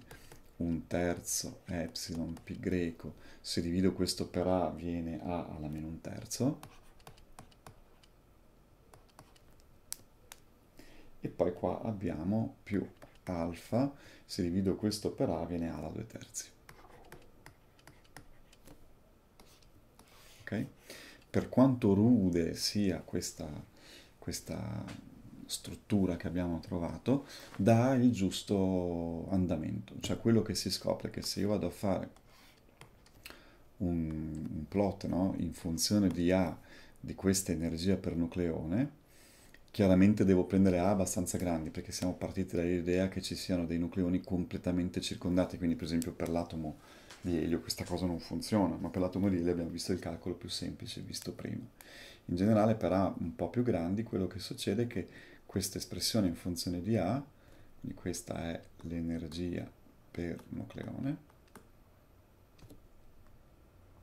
un terzo epsilon pi greco, se divido questo per A viene A alla meno un terzo, e poi qua abbiamo più alfa, se divido questo per a viene a alla 2 terzi. Okay? Per quanto rude sia questa, questa struttura che abbiamo trovato, dà il giusto andamento, cioè quello che si scopre è che se io vado a fare un, un plot no? in funzione di A di questa energia per nucleone, Chiaramente devo prendere A abbastanza grandi perché siamo partiti dall'idea che ci siano dei nucleoni completamente circondati, quindi per esempio per l'atomo di elio questa cosa non funziona, ma per l'atomo di elio abbiamo visto il calcolo più semplice visto prima. In generale per A un po' più grandi quello che succede è che questa espressione in funzione di A, quindi questa è l'energia per nucleone,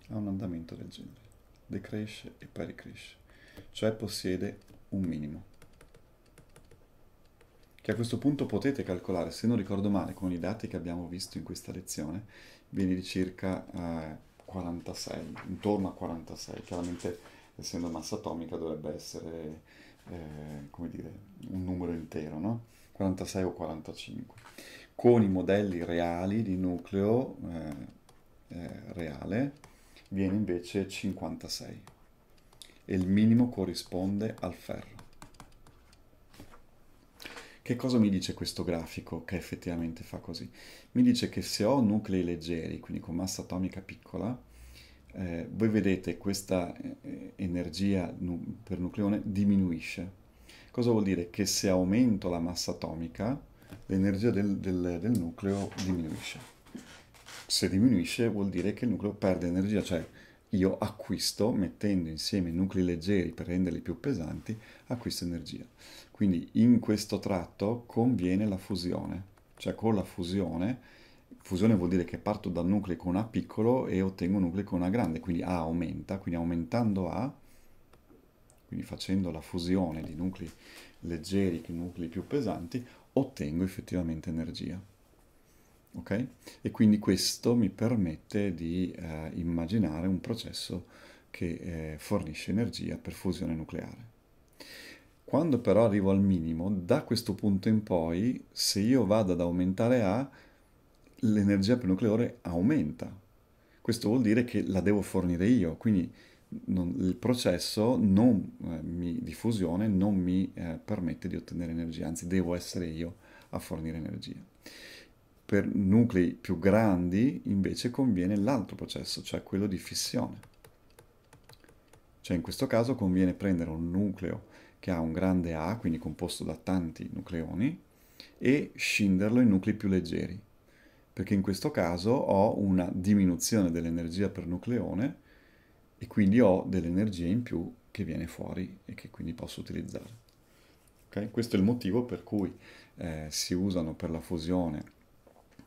ha un andamento del genere, decresce e poi ricresce, cioè possiede un minimo che a questo punto potete calcolare, se non ricordo male, con i dati che abbiamo visto in questa lezione, viene di circa eh, 46, intorno a 46, chiaramente essendo massa atomica dovrebbe essere, eh, come dire, un numero intero, no? 46 o 45. Con i modelli reali di nucleo eh, eh reale viene invece 56 e il minimo corrisponde al ferro. Che cosa mi dice questo grafico che effettivamente fa così? Mi dice che se ho nuclei leggeri, quindi con massa atomica piccola, eh, voi vedete questa eh, energia nu per nucleone diminuisce. Cosa vuol dire? Che se aumento la massa atomica, l'energia del, del, del nucleo diminuisce. Se diminuisce vuol dire che il nucleo perde energia, cioè io acquisto, mettendo insieme nuclei leggeri per renderli più pesanti, acquisto energia. Quindi in questo tratto conviene la fusione, cioè con la fusione, fusione vuol dire che parto dal nucleo con A piccolo e ottengo un nucleo con A grande, quindi A aumenta, quindi aumentando A, quindi facendo la fusione di nuclei leggeri con nuclei più pesanti, ottengo effettivamente energia. Okay? E quindi questo mi permette di eh, immaginare un processo che eh, fornisce energia per fusione nucleare. Quando però arrivo al minimo, da questo punto in poi, se io vado ad aumentare A, l'energia per nucleare aumenta. Questo vuol dire che la devo fornire io, quindi non, il processo non, eh, mi, di fusione non mi eh, permette di ottenere energia, anzi devo essere io a fornire energia. Per nuclei più grandi invece conviene l'altro processo, cioè quello di fissione. Cioè in questo caso conviene prendere un nucleo che ha un grande A, quindi composto da tanti nucleoni, e scinderlo in nuclei più leggeri, perché in questo caso ho una diminuzione dell'energia per nucleone e quindi ho dell'energia in più che viene fuori e che quindi posso utilizzare. Okay? Questo è il motivo per cui eh, si usano per la fusione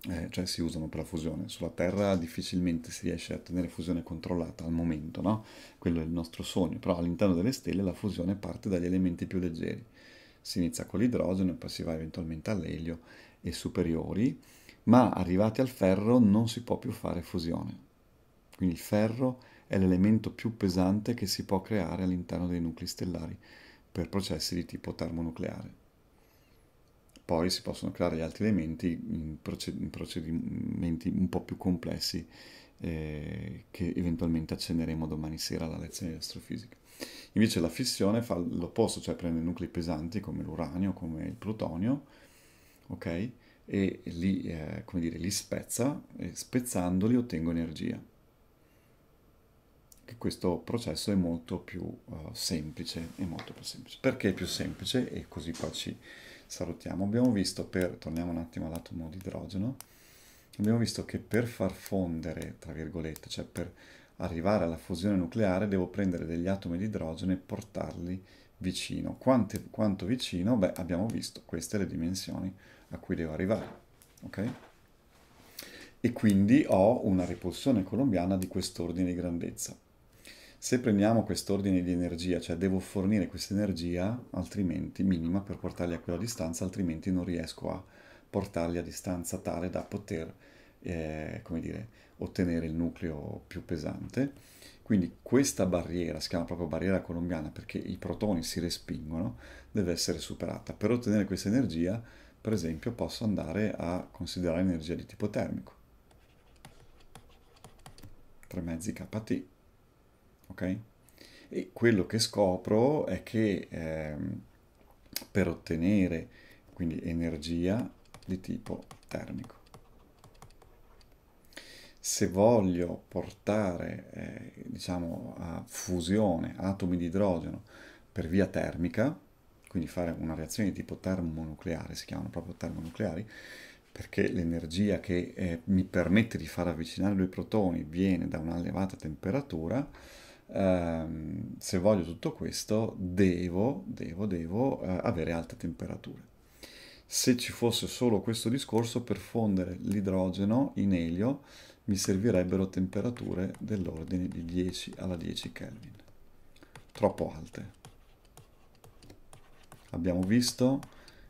eh, cioè si usano per la fusione. Sulla Terra difficilmente si riesce a tenere fusione controllata al momento, no? Quello è il nostro sogno, però all'interno delle stelle la fusione parte dagli elementi più leggeri. Si inizia con l'idrogeno e poi si va eventualmente all'elio e superiori, ma arrivati al ferro non si può più fare fusione. Quindi il ferro è l'elemento più pesante che si può creare all'interno dei nuclei stellari per processi di tipo termonucleare. Poi si possono creare gli altri elementi in, proced in procedimenti un po' più complessi eh, che eventualmente accenneremo domani sera alla lezione di astrofisica. Invece la fissione fa l'opposto, cioè prende nuclei pesanti come l'uranio, come il plutonio, ok? E li, eh, dire, li spezza e spezzandoli ottengo energia. Che questo processo è molto più uh, semplice, è molto più semplice. Perché è più semplice? E così qua ci salutiamo. Abbiamo visto per, torniamo un attimo all'atomo di idrogeno, abbiamo visto che per far fondere, tra virgolette, cioè per arrivare alla fusione nucleare devo prendere degli atomi di idrogeno e portarli vicino. Quante, quanto vicino? Beh, abbiamo visto, queste le dimensioni a cui devo arrivare. Okay? E quindi ho una repulsione colombiana di quest'ordine di grandezza se prendiamo quest'ordine di energia, cioè devo fornire questa energia, altrimenti minima per portarli a quella distanza, altrimenti non riesco a portarli a distanza tale da poter, eh, come dire, ottenere il nucleo più pesante. Quindi questa barriera, si chiama proprio barriera colombiana perché i protoni si respingono, deve essere superata. Per ottenere questa energia, per esempio, posso andare a considerare energia di tipo termico. 3 mezzi kT ok? E quello che scopro è che ehm, per ottenere quindi energia di tipo termico, se voglio portare eh, diciamo a fusione atomi di idrogeno per via termica, quindi fare una reazione di tipo termonucleare, si chiamano proprio termonucleari, perché l'energia che eh, mi permette di far avvicinare due protoni viene da una elevata temperatura, ehm, se voglio tutto questo devo, devo, devo eh, avere alte temperature. Se ci fosse solo questo discorso, per fondere l'idrogeno in elio mi servirebbero temperature dell'ordine di 10 alla 10 Kelvin. Troppo alte. Abbiamo visto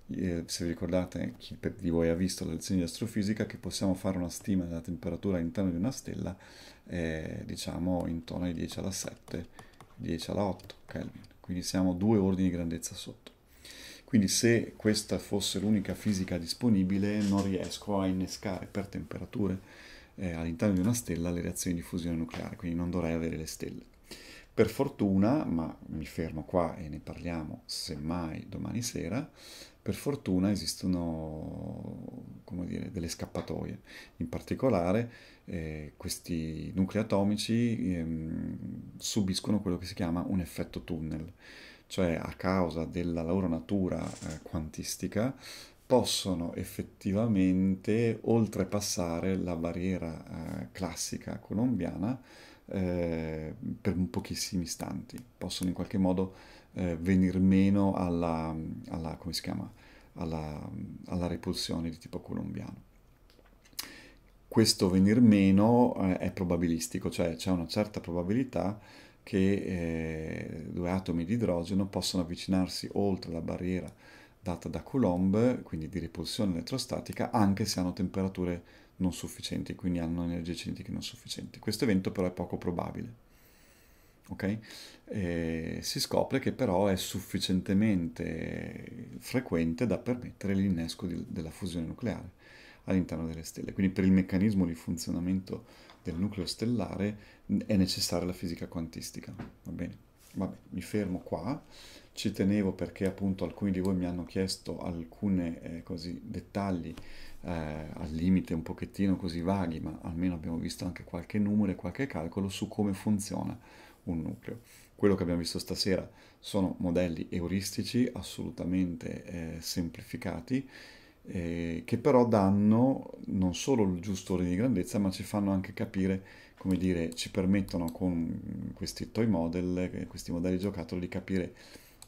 eh, se vi ricordate, chi di voi ha visto le lezioni di astrofisica, che possiamo fare una stima della temperatura all'interno di una stella, eh, diciamo intorno ai 10 alla 7, 10 alla 8 Kelvin, quindi siamo due ordini di grandezza sotto. Quindi se questa fosse l'unica fisica disponibile non riesco a innescare per temperature eh, all'interno di una stella le reazioni di fusione nucleare, quindi non dovrei avere le stelle. Per fortuna, ma mi fermo qua e ne parliamo semmai domani sera, per fortuna esistono dire, delle scappatoie, in particolare eh, questi nuclei atomici ehm, subiscono quello che si chiama un effetto tunnel, cioè a causa della loro natura eh, quantistica possono effettivamente oltrepassare la barriera eh, classica colombiana eh, per pochissimi istanti, possono in qualche modo eh, venir meno alla, alla, come si chiama, alla, alla repulsione di tipo colombiano. Questo venir meno eh, è probabilistico, cioè c'è una certa probabilità che eh, due atomi di idrogeno possano avvicinarsi oltre la barriera data da Coulomb, quindi di repulsione elettrostatica, anche se hanno temperature non sufficienti, quindi hanno energie cinetica non sufficienti. Questo evento però è poco probabile. Okay? Eh, si scopre che però è sufficientemente frequente da permettere l'innesco di, della fusione nucleare all'interno delle stelle. Quindi per il meccanismo di funzionamento del nucleo stellare è necessaria la fisica quantistica. Va bene? Vabbè, mi fermo qua. Ci tenevo perché appunto alcuni di voi mi hanno chiesto alcuni eh, dettagli eh, al limite un pochettino così vaghi, ma almeno abbiamo visto anche qualche numero e qualche calcolo su come funziona un nucleo. Quello che abbiamo visto stasera sono modelli euristici assolutamente eh, semplificati eh, che però danno non solo il giusto ordine di grandezza ma ci fanno anche capire, come dire, ci permettono con questi toy model, eh, questi modelli giocattoli di capire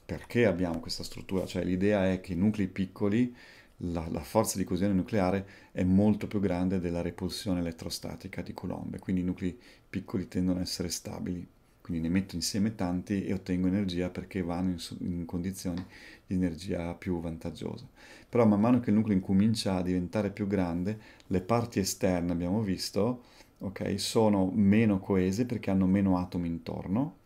perché abbiamo questa struttura, cioè l'idea è che i nuclei piccoli la, la, forza di coesione nucleare è molto più grande della repulsione elettrostatica di Coulomb, quindi i nuclei piccoli tendono ad essere stabili quindi ne metto insieme tanti e ottengo energia perché vanno in, in condizioni di energia più vantaggiosa. Però man mano che il nucleo incomincia a diventare più grande, le parti esterne, abbiamo visto, okay, sono meno coese perché hanno meno atomi intorno,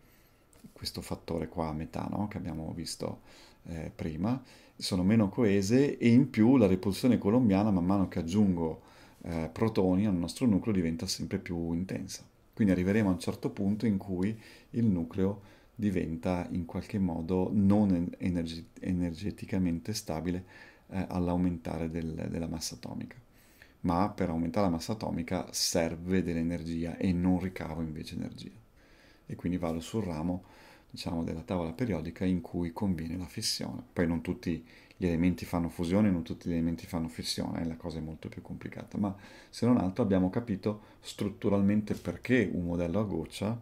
questo fattore qua a metà no? che abbiamo visto eh, prima, sono meno coese e in più la repulsione colombiana man mano che aggiungo eh, protoni al nostro nucleo diventa sempre più intensa. Quindi arriveremo a un certo punto in cui il nucleo diventa in qualche modo non energet- energeticamente stabile eh, all'aumentare del, della massa atomica. Ma per aumentare la massa atomica serve dell'energia e non ricavo invece energia. E quindi vado sul ramo diciamo, della tavola periodica in cui conviene la fissione. Poi non tutti gli elementi fanno fusione, non tutti gli elementi fanno fissione, la cosa è molto più complicata, ma se non altro abbiamo capito strutturalmente perché un modello a goccia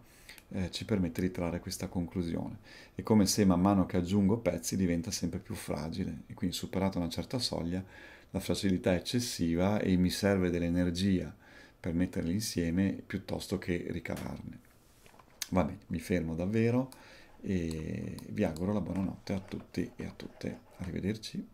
eh, ci permette di trarre questa conclusione. È come se man mano che aggiungo pezzi diventa sempre più fragile e quindi superata una certa soglia la fragilità è eccessiva e mi serve dell'energia per metterli insieme piuttosto che ricavarne. Va bene, mi fermo davvero e vi auguro la buonanotte a tutti e a tutte. Arrivederci.